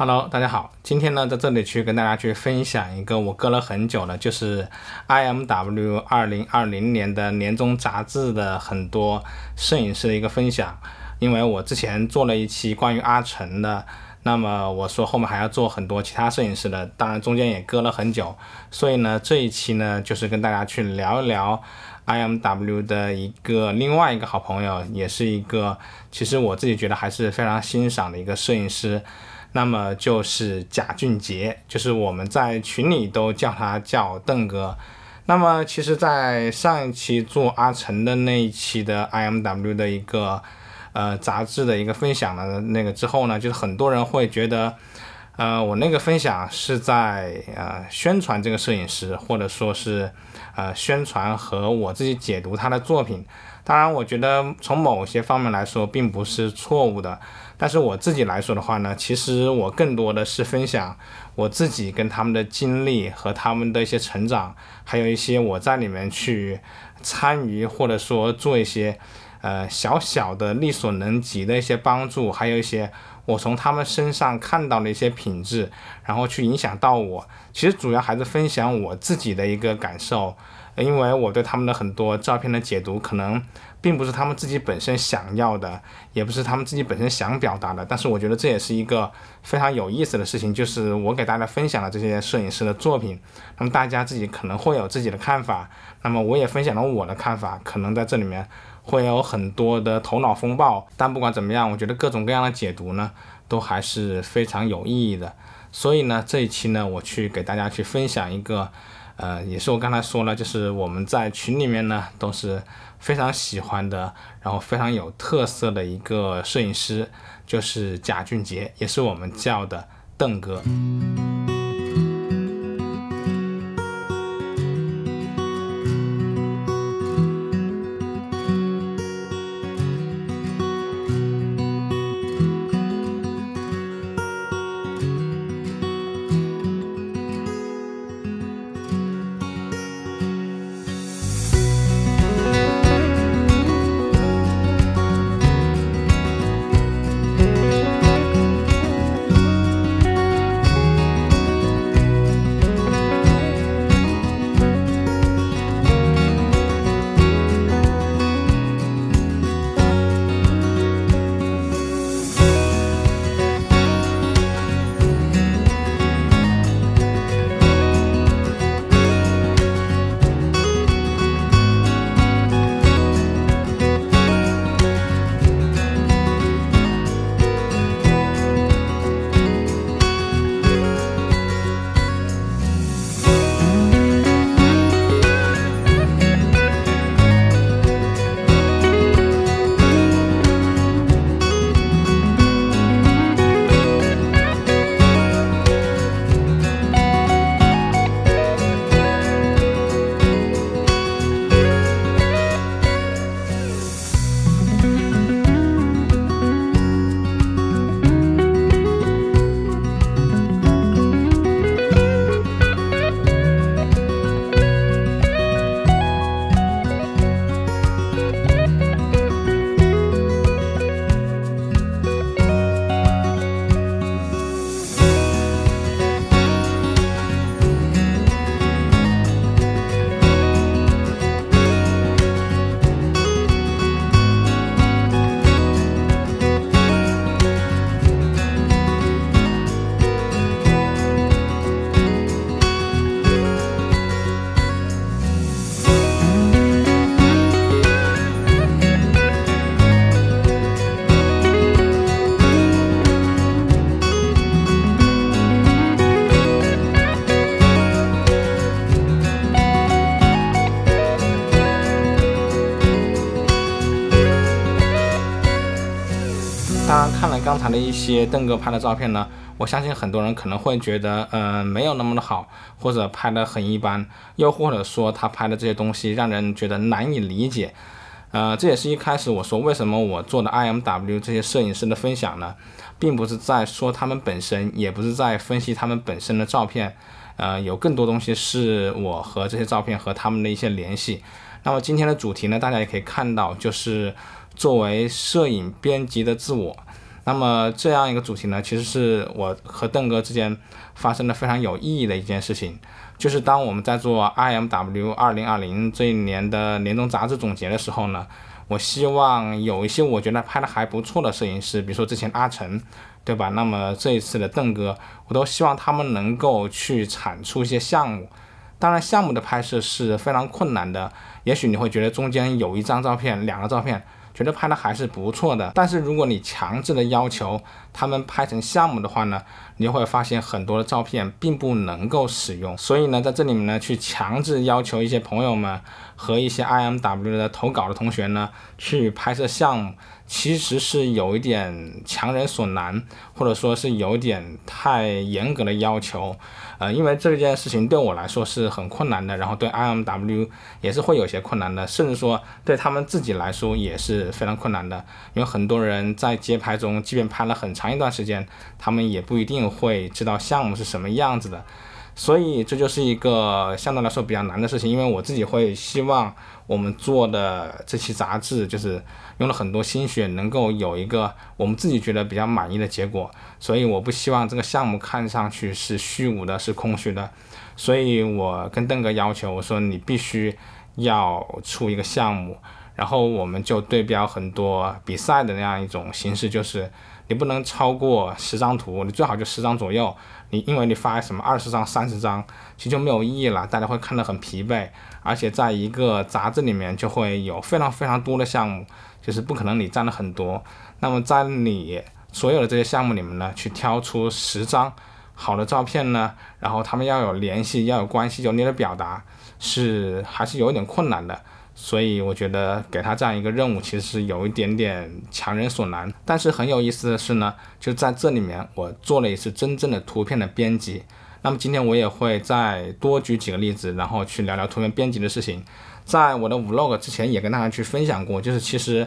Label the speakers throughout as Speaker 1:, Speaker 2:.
Speaker 1: Hello，大家好，今天呢在这里去跟大家去分享一个我搁了很久的，就是 IMW 二零二零年的年终杂志的很多摄影师的一个分享。因为我之前做了一期关于阿成的，那么我说后面还要做很多其他摄影师的，当然中间也搁了很久，所以呢这一期呢就是跟大家去聊一聊 IMW 的一个另外一个好朋友，也是一个其实我自己觉得还是非常欣赏的一个摄影师。那么就是贾俊杰，就是我们在群里都叫他叫邓哥。那么其实，在上一期做阿成的那一期的 IMW 的一个呃杂志的一个分享的那个之后呢，就是很多人会觉得，呃，我那个分享是在呃宣传这个摄影师，或者说是呃宣传和我自己解读他的作品。当然，我觉得从某些方面来说，并不是错误的。但是我自己来说的话呢，其实我更多的是分享我自己跟他们的经历和他们的一些成长，还有一些我在里面去参与或者说做一些呃小小的力所能及的一些帮助，还有一些我从他们身上看到的一些品质，然后去影响到我。其实主要还是分享我自己的一个感受，因为我对他们的很多照片的解读可能。并不是他们自己本身想要的，也不是他们自己本身想表达的。但是我觉得这也是一个非常有意思的事情，就是我给大家分享了这些摄影师的作品。那么大家自己可能会有自己的看法，那么我也分享了我的看法。可能在这里面会有很多的头脑风暴，但不管怎么样，我觉得各种各样的解读呢，都还是非常有意义的。所以呢，这一期呢，我去给大家去分享一个。呃，也是我刚才说了，就是我们在群里面呢，都是非常喜欢的，然后非常有特色的一个摄影师，就是贾俊杰，也是我们叫的邓哥。一些邓哥拍的照片呢，我相信很多人可能会觉得，呃，没有那么的好，或者拍的很一般，又或者说他拍的这些东西让人觉得难以理解，呃，这也是一开始我说为什么我做的 IMW 这些摄影师的分享呢，并不是在说他们本身，也不是在分析他们本身的照片，呃，有更多东西是我和这些照片和他们的一些联系。那么今天的主题呢，大家也可以看到，就是作为摄影编辑的自我。那么这样一个主题呢，其实是我和邓哥之间发生的非常有意义的一件事情，就是当我们在做 I M W 二零二零这一年的年终杂志总结的时候呢，我希望有一些我觉得拍的还不错的摄影师，比如说之前阿成，对吧？那么这一次的邓哥，我都希望他们能够去产出一些项目。当然，项目的拍摄是非常困难的，也许你会觉得中间有一张照片、两个照片。觉得拍的还是不错的，但是如果你强制的要求他们拍成项目的话呢，你就会发现很多的照片并不能够使用。所以呢，在这里面呢，去强制要求一些朋友们和一些 IMW 的投稿的同学呢，去拍摄项目。其实是有一点强人所难，或者说是有点太严格的要求，呃，因为这件事情对我来说是很困难的，然后对 IMW 也是会有些困难的，甚至说对他们自己来说也是非常困难的，因为很多人在街拍中，即便拍了很长一段时间，他们也不一定会知道项目是什么样子的。所以这就是一个相对来说比较难的事情，因为我自己会希望我们做的这期杂志就是用了很多心血，能够有一个我们自己觉得比较满意的结果。所以我不希望这个项目看上去是虚无的，是空虚的。所以我跟邓哥要求，我说你必须要出一个项目，然后我们就对标很多比赛的那样一种形式，就是你不能超过十张图，你最好就十张左右。你因为你发什么二十张、三十张，其实就没有意义了，大家会看得很疲惫，而且在一个杂志里面就会有非常非常多的项目，就是不可能你占了很多。那么在你所有的这些项目里面呢，去挑出十张好的照片呢，然后他们要有联系、要有关系、有你的表达，是还是有一点困难的。所以我觉得给他这样一个任务，其实有一点点强人所难。但是很有意思的是呢，就在这里面，我做了一次真正的图片的编辑。那么今天我也会再多举几个例子，然后去聊聊图片编辑的事情。在我的 v log 之前也跟大家去分享过，就是其实。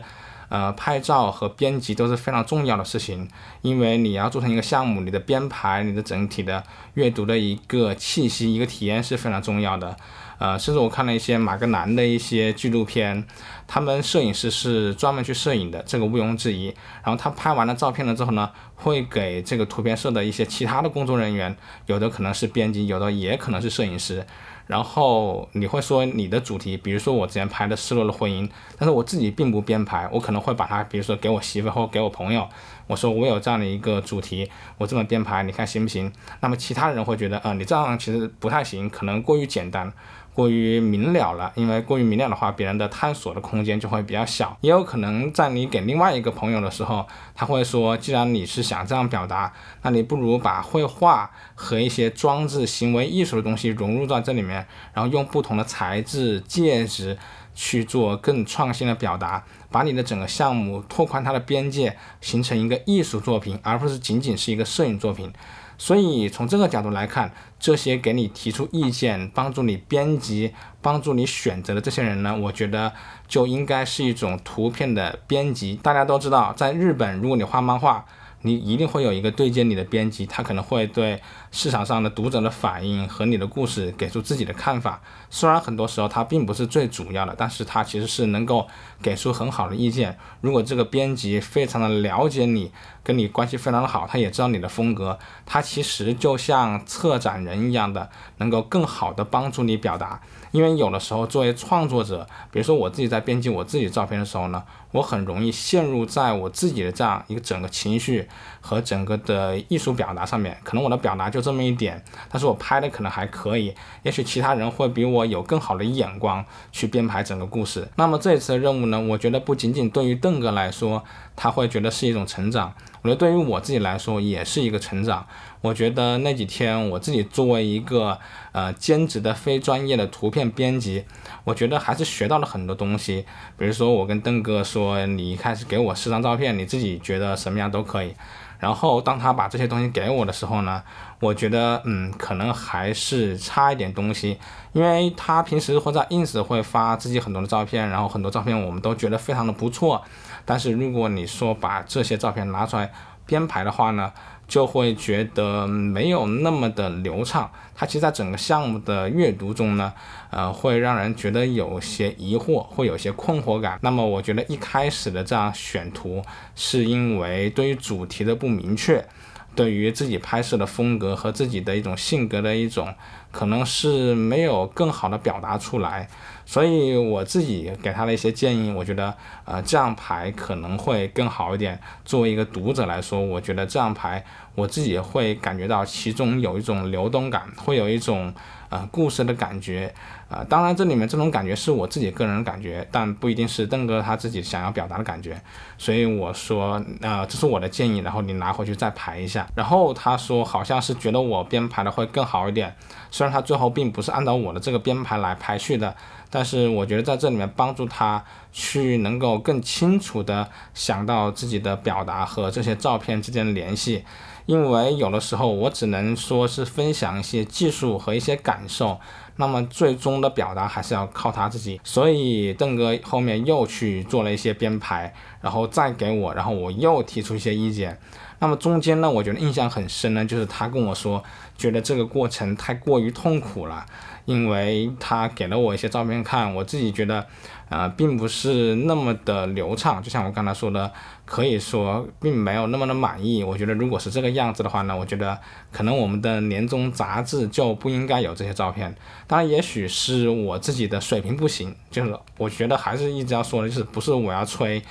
Speaker 1: 呃，拍照和编辑都是非常重要的事情，因为你要做成一个项目，你的编排、你的整体的阅读的一个气息、一个体验是非常重要的。呃，甚至我看了一些马格南的一些纪录片，他们摄影师是专门去摄影的，这个毋庸置疑。然后他拍完了照片了之后呢，会给这个图片社的一些其他的工作人员，有的可能是编辑，有的也可能是摄影师。然后你会说你的主题，比如说我之前拍的《失落的婚姻》，但是我自己并不编排，我可能会把它，比如说给我媳妇或给我朋友。我说我有这样的一个主题，我这么编排，你看行不行？那么其他人会觉得，呃，你这样其实不太行，可能过于简单，过于明了了。因为过于明了的话，别人的探索的空间就会比较小。也有可能在你给另外一个朋友的时候，他会说，既然你是想这样表达，那你不如把绘画和一些装置行为艺术的东西融入到这里面，然后用不同的材质、介质去做更创新的表达。把你的整个项目拓宽它的边界，形成一个艺术作品，而不是仅仅是一个摄影作品。所以从这个角度来看，这些给你提出意见、帮助你编辑、帮助你选择的这些人呢，我觉得就应该是一种图片的编辑。大家都知道，在日本，如果你画漫画，你一定会有一个对接你的编辑，他可能会对市场上的读者的反应和你的故事给出自己的看法。虽然很多时候他并不是最主要的，但是他其实是能够给出很好的意见。如果这个编辑非常的了解你。跟你关系非常的好，他也知道你的风格，他其实就像策展人一样的，能够更好的帮助你表达。因为有的时候作为创作者，比如说我自己在编辑我自己照片的时候呢，我很容易陷入在我自己的这样一个整个情绪。和整个的艺术表达上面，可能我的表达就这么一点，但是我拍的可能还可以。也许其他人会比我有更好的眼光去编排整个故事。那么这次的任务呢，我觉得不仅仅对于邓哥来说，他会觉得是一种成长。我觉得对于我自己来说也是一个成长。我觉得那几天我自己作为一个呃兼职的非专业的图片编辑，我觉得还是学到了很多东西。比如说我跟邓哥说，你一开始给我四张照片，你自己觉得什么样都可以。然后当他把这些东西给我的时候呢？我觉得，嗯，可能还是差一点东西，因为他平时会在 ins 会发自己很多的照片，然后很多照片我们都觉得非常的不错，但是如果你说把这些照片拿出来编排的话呢，就会觉得没有那么的流畅。他其实，在整个项目的阅读中呢，呃，会让人觉得有些疑惑，会有些困惑感。那么，我觉得一开始的这样选图，是因为对于主题的不明确。对于自己拍摄的风格和自己的一种性格的一种，可能是没有更好的表达出来。所以我自己给他的一些建议，我觉得呃这样排可能会更好一点。作为一个读者来说，我觉得这样排，我自己会感觉到其中有一种流动感，会有一种呃故事的感觉。呃，当然这里面这种感觉是我自己个人感觉，但不一定是邓哥他自己想要表达的感觉。所以我说，呃，这是我的建议，然后你拿回去再排一下。然后他说好像是觉得我编排的会更好一点，虽然他最后并不是按照我的这个编排来排序的。但是我觉得在这里面帮助他去能够更清楚地想到自己的表达和这些照片之间的联系，因为有的时候我只能说是分享一些技术和一些感受，那么最终的表达还是要靠他自己。所以邓哥后面又去做了一些编排，然后再给我，然后我又提出一些意见。那么中间呢，我觉得印象很深呢，就是他跟我说，觉得这个过程太过于痛苦了。因为他给了我一些照片看，我自己觉得，呃，并不是那么的流畅，就像我刚才说的，可以说并没有那么的满意。我觉得如果是这个样子的话呢，我觉得可能我们的年终杂志就不应该有这些照片。当然，也许是我自己的水平不行，就是我觉得还是一直要说的，就是不是我要吹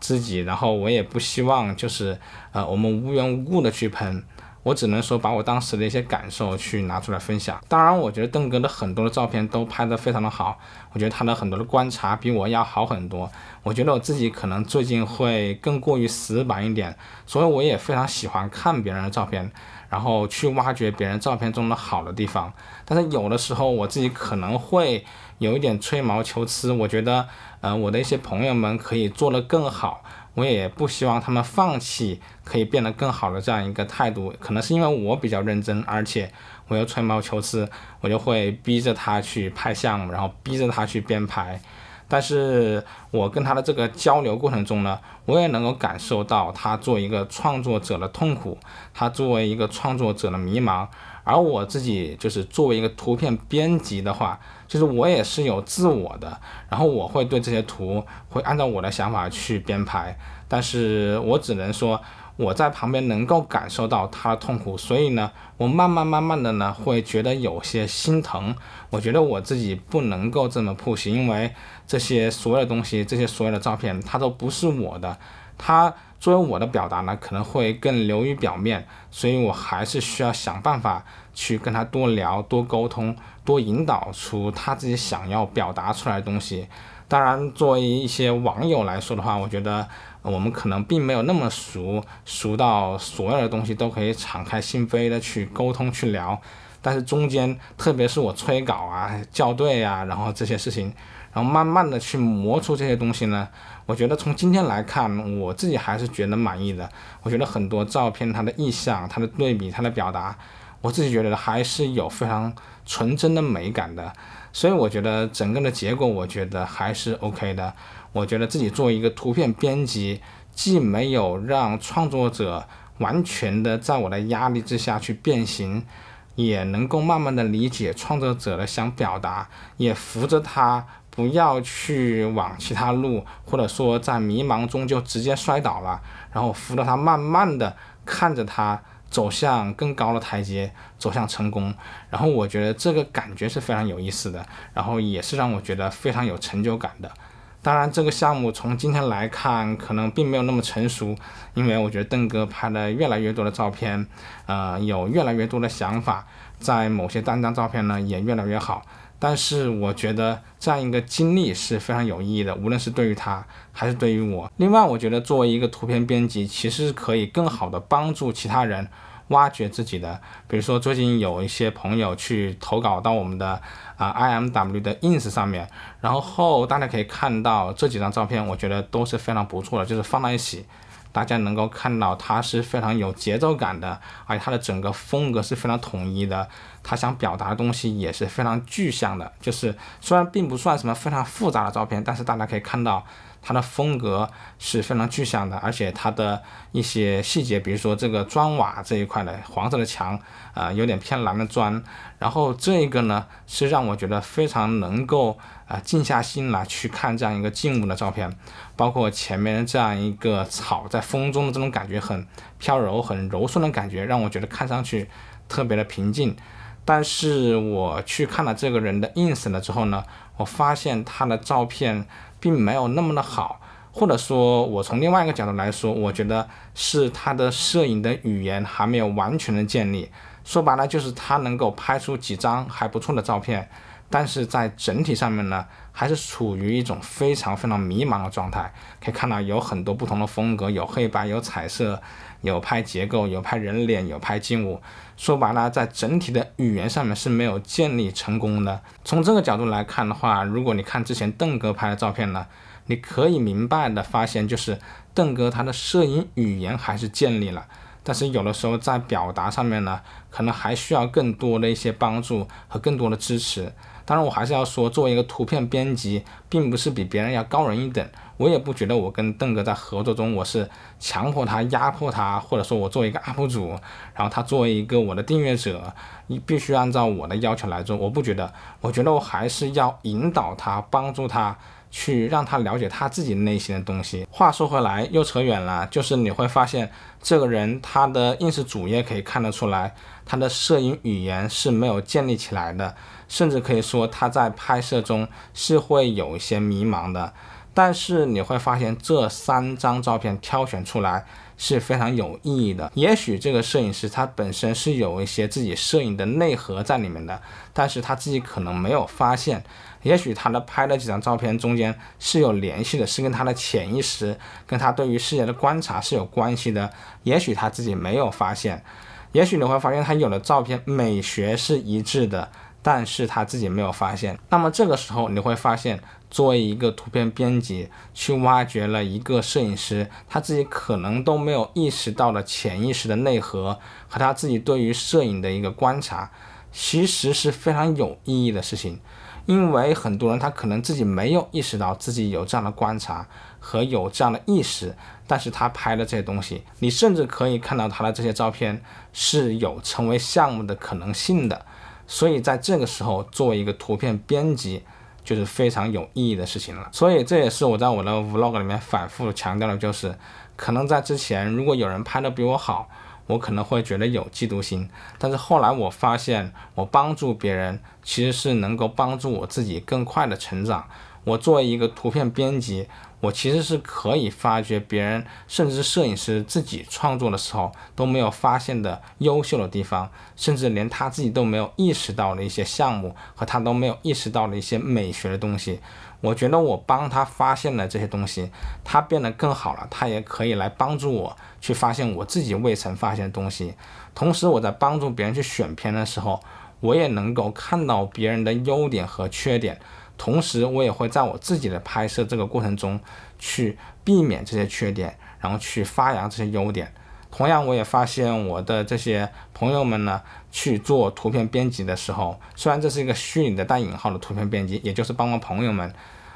Speaker 1: 自己，然后我也不希望就是呃我们无缘无故的去喷。我只能说把我当时的一些感受去拿出来分享。当然，我觉得邓哥的很多的照片都拍得非常的好，我觉得他的很多的观察比我要好很多。我觉得我自己可能最近会更过于死板一点，所以我也非常喜欢看别人的照片，然后去挖掘别人照片中的好的地方。但是有的时候我自己可能会有一点吹毛求疵，我觉得，呃，我的一些朋友们可以做得更好。我也不希望他们放弃可以变得更好的这样一个态度，可能是因为我比较认真，而且我又吹毛求疵，我就会逼着他去拍项目，然后逼着他去编排。但是我跟他的这个交流过程中呢，我也能够感受到他作为一个创作者的痛苦，他作为一个创作者的迷茫，而我自己就是作为一个图片编辑的话。就是我也是有自我的，然后我会对这些图会按照我的想法去编排，但是我只能说我在旁边能够感受到他的痛苦，所以呢，我慢慢慢慢的呢会觉得有些心疼，我觉得我自己不能够这么 push，因为这些所有的东西，这些所有的照片，它都不是我的，它。作为我的表达呢，可能会更流于表面，所以我还是需要想办法去跟他多聊、多沟通、多引导出他自己想要表达出来的东西。当然，作为一些网友来说的话，我觉得我们可能并没有那么熟，熟到所有的东西都可以敞开心扉的去沟通、去聊。但是中间，特别是我催稿啊、校对啊，然后这些事情。然后慢慢的去磨出这些东西呢，我觉得从今天来看，我自己还是觉得满意的。我觉得很多照片它的意象、它的对比、它的表达，我自己觉得还是有非常纯真的美感的。所以我觉得整个的结果，我觉得还是 OK 的。我觉得自己做一个图片编辑，既没有让创作者完全的在我的压力之下去变形，也能够慢慢的理解创作者的想表达，也扶着他。不要去往其他路，或者说在迷茫中就直接摔倒了，然后扶着他慢慢的看着他走向更高的台阶，走向成功。然后我觉得这个感觉是非常有意思的，然后也是让我觉得非常有成就感的。当然，这个项目从今天来看，可能并没有那么成熟，因为我觉得邓哥拍的越来越多的照片，呃，有越来越多的想法，在某些单张照片呢也越来越好。但是我觉得这样一个经历是非常有意义的，无论是对于他还是对于我。另外，我觉得作为一个图片编辑，其实是可以更好的帮助其他人挖掘自己的。比如说，最近有一些朋友去投稿到我们的啊 IMW 的 Ins 上面，然后大家可以看到这几张照片，我觉得都是非常不错的，就是放在一起。大家能够看到，它是非常有节奏感的，而且它的整个风格是非常统一的。他想表达的东西也是非常具象的，就是虽然并不算什么非常复杂的照片，但是大家可以看到。它的风格是非常具象的，而且它的一些细节，比如说这个砖瓦这一块的黄色的墙，呃，有点偏蓝的砖，然后这一个呢是让我觉得非常能够呃静下心来去看这样一个静物的照片，包括前面的这样一个草在风中的这种感觉，很飘柔、很柔顺的感觉，让我觉得看上去特别的平静。但是我去看了这个人的 ins 了之后呢，我发现他的照片。并没有那么的好，或者说我从另外一个角度来说，我觉得是他的摄影的语言还没有完全的建立。说白了就是他能够拍出几张还不错的照片，但是在整体上面呢，还是处于一种非常非常迷茫的状态。可以看到有很多不同的风格，有黑白，有彩色。有拍结构，有拍人脸，有拍静物。说白了，在整体的语言上面是没有建立成功的。从这个角度来看的话，如果你看之前邓哥拍的照片呢，你可以明白的发现，就是邓哥他的摄影语言还是建立了，但是有的时候在表达上面呢，可能还需要更多的一些帮助和更多的支持。当然，我还是要说，作为一个图片编辑，并不是比别人要高人一等。我也不觉得我跟邓哥在合作中，我是强迫他、压迫他，或者说我作为一个 UP 主，然后他作为一个我的订阅者，你必须按照我的要求来做。我不觉得，我觉得我还是要引导他、帮助他，去让他了解他自己内心的东西。话说回来，又扯远了，就是你会发现，这个人他的硬是主页可以看得出来，他的摄影语言是没有建立起来的。甚至可以说，他在拍摄中是会有一些迷茫的。但是你会发现，这三张照片挑选出来是非常有意义的。也许这个摄影师他本身是有一些自己摄影的内核在里面的，但是他自己可能没有发现。也许他的拍了几张照片中间是有联系的，是跟他的潜意识、跟他对于世界的观察是有关系的。也许他自己没有发现。也许你会发现，他有的照片美学是一致的。但是他自己没有发现。那么这个时候你会发现，作为一个图片编辑，去挖掘了一个摄影师他自己可能都没有意识到的潜意识的内核和他自己对于摄影的一个观察，其实是非常有意义的事情。因为很多人他可能自己没有意识到自己有这样的观察和有这样的意识，但是他拍的这些东西，你甚至可以看到他的这些照片是有成为项目的可能性的。所以在这个时候做一个图片编辑，就是非常有意义的事情了。所以这也是我在我的 vlog 里面反复强调的，就是可能在之前，如果有人拍的比我好，我可能会觉得有嫉妒心。但是后来我发现，我帮助别人其实是能够帮助我自己更快的成长。我作为一个图片编辑，我其实是可以发掘别人，甚至摄影师自己创作的时候都没有发现的优秀的地方，甚至连他自己都没有意识到的一些项目和他都没有意识到的一些美学的东西。我觉得我帮他发现了这些东西，他变得更好了，他也可以来帮助我去发现我自己未曾发现的东西。同时，我在帮助别人去选片的时候，我也能够看到别人的优点和缺点。同时，我也会在我自己的拍摄这个过程中去避免这些缺点，然后去发扬这些优点。同样，我也发现我的这些朋友们呢，去做图片编辑的时候，虽然这是一个虚拟的带引号的图片编辑，也就是帮帮朋友们，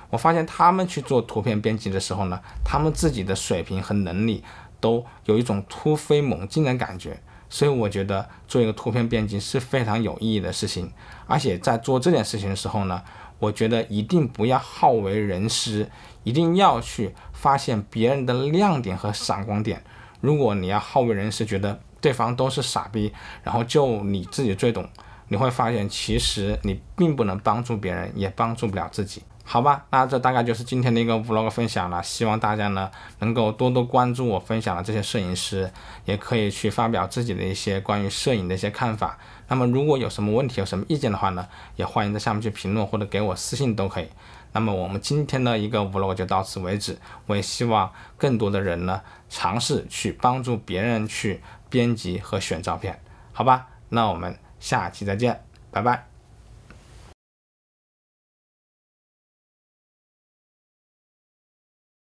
Speaker 1: 我发现他们去做图片编辑的时候呢，他们自己的水平和能力都有一种突飞猛进的感觉。所以，我觉得做一个图片编辑是非常有意义的事情，而且在做这件事情的时候呢。我觉得一定不要好为人师，一定要去发现别人的亮点和闪光点。如果你要好为人师，觉得对方都是傻逼，然后就你自己最懂，你会发现其实你并不能帮助别人，也帮助不了自己，好吧？那这大概就是今天的一个 vlog 分享了。希望大家呢能够多多关注我分享的这些摄影师，也可以去发表自己的一些关于摄影的一些看法。那么如果有什么问题、有什么意见的话呢，也欢迎在下面去评论或者给我私信都可以。那么我们今天的一个 vlog 就到此为止。我也希望更多的人呢尝试去帮助别人去编辑和选照片，好吧？那我们下期再见，拜拜。